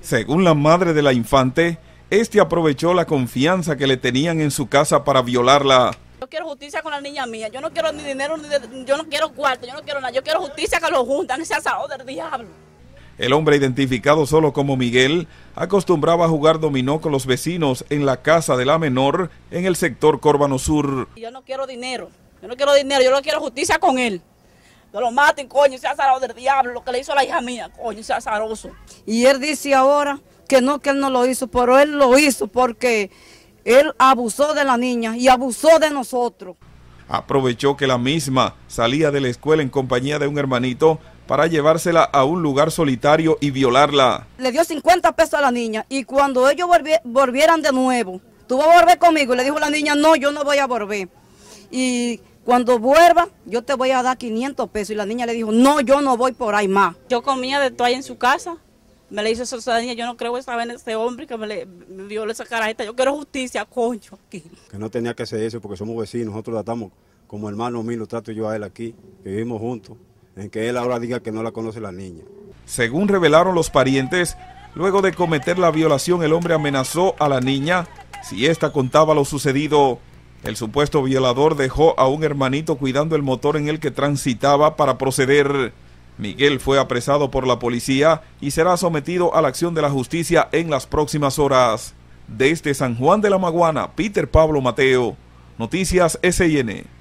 Según la madre de la infante, este aprovechó la confianza que le tenían en su casa para violarla. Yo quiero justicia con la niña mía. Yo no quiero ni dinero, yo no quiero cuarto, yo no quiero nada. Yo quiero justicia que lo juntan, ese asado del diablo. El hombre identificado solo como Miguel acostumbraba a jugar dominó con los vecinos en la casa de la menor en el sector Córbano Sur. Yo no quiero dinero, yo no quiero dinero, yo no quiero justicia con él. Que lo maten, coño, sea azaroso del diablo, lo que le hizo a la hija mía, coño, sea azaroso. Y él dice ahora que no, que él no lo hizo, pero él lo hizo porque él abusó de la niña y abusó de nosotros. Aprovechó que la misma salía de la escuela en compañía de un hermanito para llevársela a un lugar solitario y violarla. Le dio 50 pesos a la niña y cuando ellos volvieran de nuevo, tú vas a volver conmigo, y le dijo la niña, no, yo no voy a volver y cuando vuelva yo te voy a dar 500 pesos. Y la niña le dijo, no, yo no voy por ahí más. Yo comía de toalla en su casa, me le hizo esa niña, yo no creo esa en ese hombre que me, le, violó esa carajita, yo quiero justicia, concho, aquí. Que no tenía que hacer eso porque somos vecinos, nosotros tratamos como hermanos mío, lo trato yo a él aquí, vivimos juntos, en que él ahora diga que no la conoce la niña. Según revelaron los parientes, luego de cometer la violación el hombre amenazó a la niña si ésta contaba lo sucedido el supuesto violador dejó a un hermanito cuidando el motor en el que transitaba para proceder. Miguel fue apresado por la policía y será sometido a la acción de la justicia en las próximas horas. Desde San Juan de la Maguana, Peter Pablo Mateo. Noticias SN.